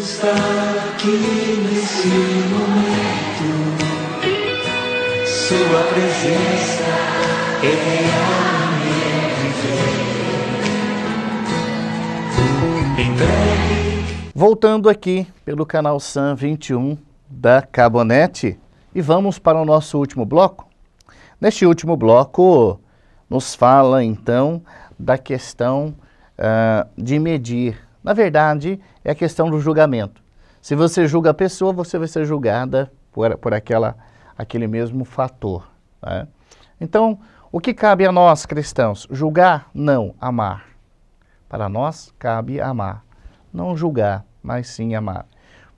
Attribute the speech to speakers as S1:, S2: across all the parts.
S1: está aqui nesse momento. Sua presença é real então, viver. Voltando aqui pelo canal SAM 21 da Cabonete e vamos para o nosso último bloco. Neste último bloco, nos fala então da questão uh, de medir na verdade, é a questão do julgamento. Se você julga a pessoa, você vai ser julgada por, por aquela, aquele mesmo fator. Né? Então, o que cabe a nós cristãos? Julgar? Não, amar. Para nós, cabe amar. Não julgar, mas sim amar.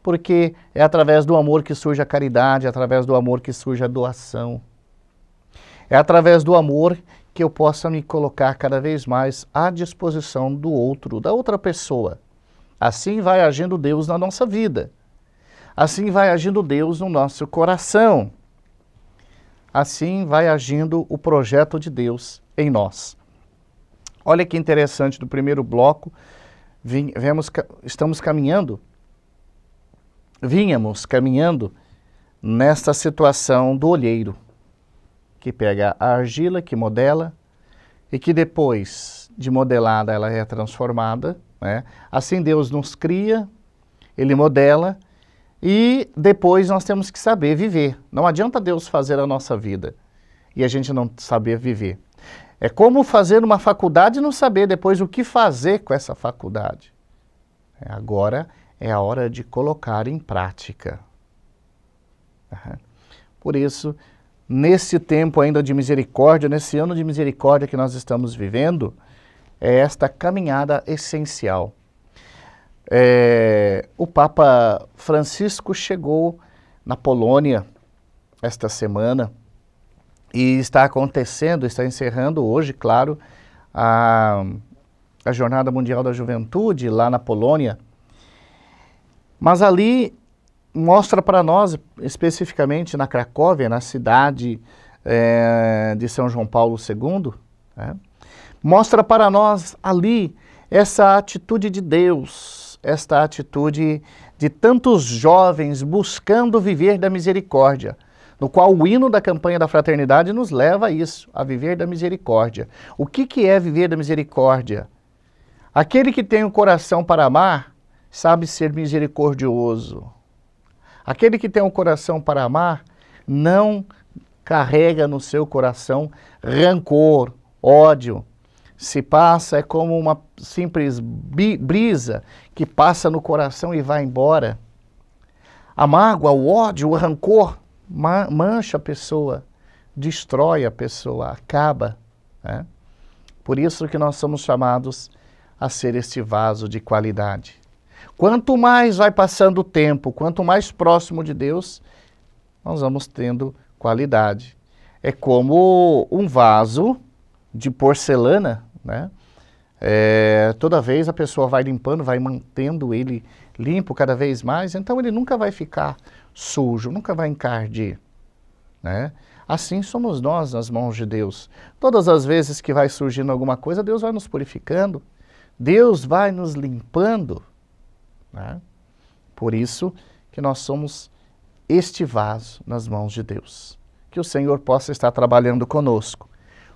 S1: Porque é através do amor que surge a caridade, é através do amor que surge a doação. É através do amor que eu possa me colocar cada vez mais à disposição do outro, da outra pessoa. Assim vai agindo Deus na nossa vida. Assim vai agindo Deus no nosso coração. Assim vai agindo o projeto de Deus em nós. Olha que interessante, do primeiro bloco, vemos, estamos caminhando, vínhamos caminhando nesta situação do olheiro que pega a argila, que modela, e que depois de modelada ela é transformada. Né? Assim Deus nos cria, Ele modela, e depois nós temos que saber viver. Não adianta Deus fazer a nossa vida e a gente não saber viver. É como fazer uma faculdade e não saber depois o que fazer com essa faculdade. É, agora é a hora de colocar em prática. Por isso, nesse tempo ainda de misericórdia, nesse ano de misericórdia que nós estamos vivendo, é esta caminhada essencial. É, o Papa Francisco chegou na Polônia esta semana e está acontecendo, está encerrando hoje, claro, a, a Jornada Mundial da Juventude lá na Polônia. Mas ali mostra para nós, especificamente na Cracóvia, na cidade é, de São João Paulo II, né? mostra para nós ali essa atitude de Deus, esta atitude de tantos jovens buscando viver da misericórdia, no qual o hino da campanha da fraternidade nos leva a isso, a viver da misericórdia. O que, que é viver da misericórdia? Aquele que tem o coração para amar sabe ser misericordioso. Aquele que tem um coração para amar não carrega no seu coração rancor, ódio. Se passa é como uma simples brisa que passa no coração e vai embora. A mágoa, o ódio, o rancor mancha a pessoa, destrói a pessoa, acaba. Né? Por isso que nós somos chamados a ser este vaso de qualidade. Quanto mais vai passando o tempo, quanto mais próximo de Deus, nós vamos tendo qualidade. É como um vaso de porcelana, né? É, toda vez a pessoa vai limpando, vai mantendo ele limpo cada vez mais, então ele nunca vai ficar sujo, nunca vai encardir. Né? Assim somos nós nas mãos de Deus. Todas as vezes que vai surgindo alguma coisa, Deus vai nos purificando, Deus vai nos limpando. Né? Por isso que nós somos este vaso nas mãos de Deus. Que o Senhor possa estar trabalhando conosco.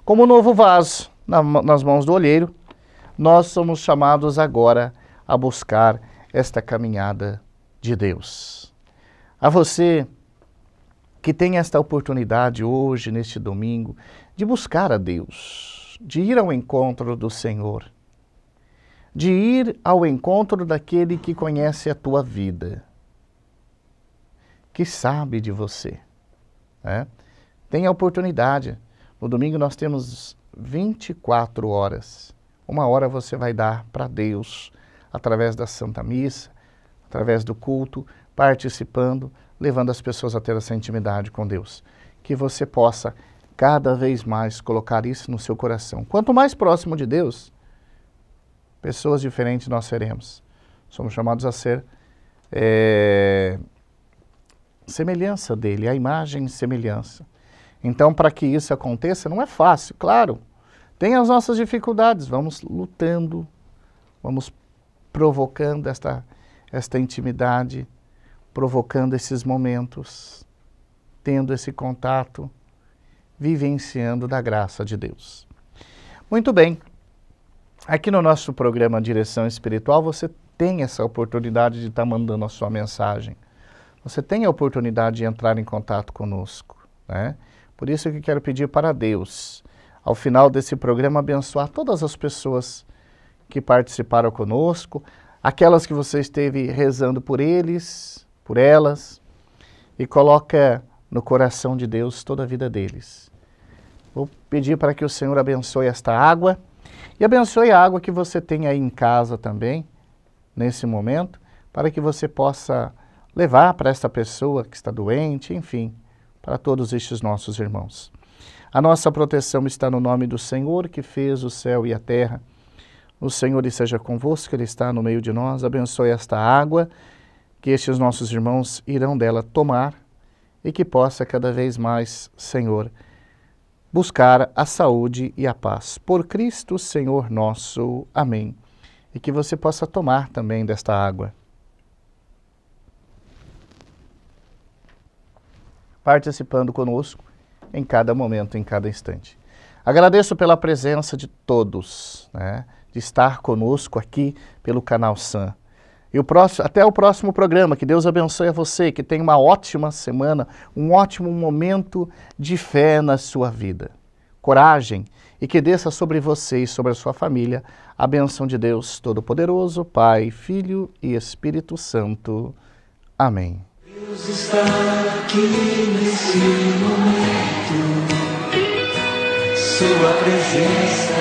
S1: Como novo vaso na, nas mãos do olheiro, nós somos chamados agora a buscar esta caminhada de Deus. A você que tem esta oportunidade hoje, neste domingo, de buscar a Deus, de ir ao encontro do Senhor de ir ao encontro daquele que conhece a tua vida, que sabe de você. Né? Tem a oportunidade. No domingo nós temos 24 horas. Uma hora você vai dar para Deus, através da Santa Missa, através do culto, participando, levando as pessoas a ter essa intimidade com Deus. Que você possa cada vez mais colocar isso no seu coração. Quanto mais próximo de Deus, pessoas diferentes nós seremos. Somos chamados a ser é, semelhança dele, a imagem e semelhança. Então, para que isso aconteça, não é fácil, claro. Tem as nossas dificuldades, vamos lutando, vamos provocando esta, esta intimidade, provocando esses momentos, tendo esse contato, vivenciando da graça de Deus. Muito bem. Aqui no nosso programa Direção Espiritual, você tem essa oportunidade de estar tá mandando a sua mensagem. Você tem a oportunidade de entrar em contato conosco. Né? Por isso que quero pedir para Deus, ao final desse programa, abençoar todas as pessoas que participaram conosco, aquelas que você esteve rezando por eles, por elas, e coloca no coração de Deus toda a vida deles. Vou pedir para que o Senhor abençoe esta água e abençoe a água que você tem aí em casa também, nesse momento, para que você possa levar para esta pessoa que está doente, enfim, para todos estes nossos irmãos. A nossa proteção está no nome do Senhor que fez o céu e a terra. O Senhor esteja convosco, Ele está no meio de nós. Abençoe esta água que estes nossos irmãos irão dela tomar e que possa cada vez mais, Senhor, buscar a saúde e a paz. Por Cristo, Senhor nosso. Amém. E que você possa tomar também desta água. Participando conosco em cada momento, em cada instante. Agradeço pela presença de todos, né? de estar conosco aqui pelo canal San e o próximo, até o próximo programa. Que Deus abençoe a você, que tenha uma ótima semana, um ótimo momento de fé na sua vida. Coragem e que desça sobre você e sobre a sua família a benção de Deus Todo-Poderoso, Pai, Filho e Espírito Santo. Amém. Deus está aqui nesse momento. Sua presença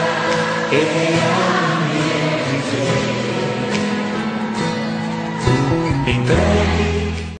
S1: é real.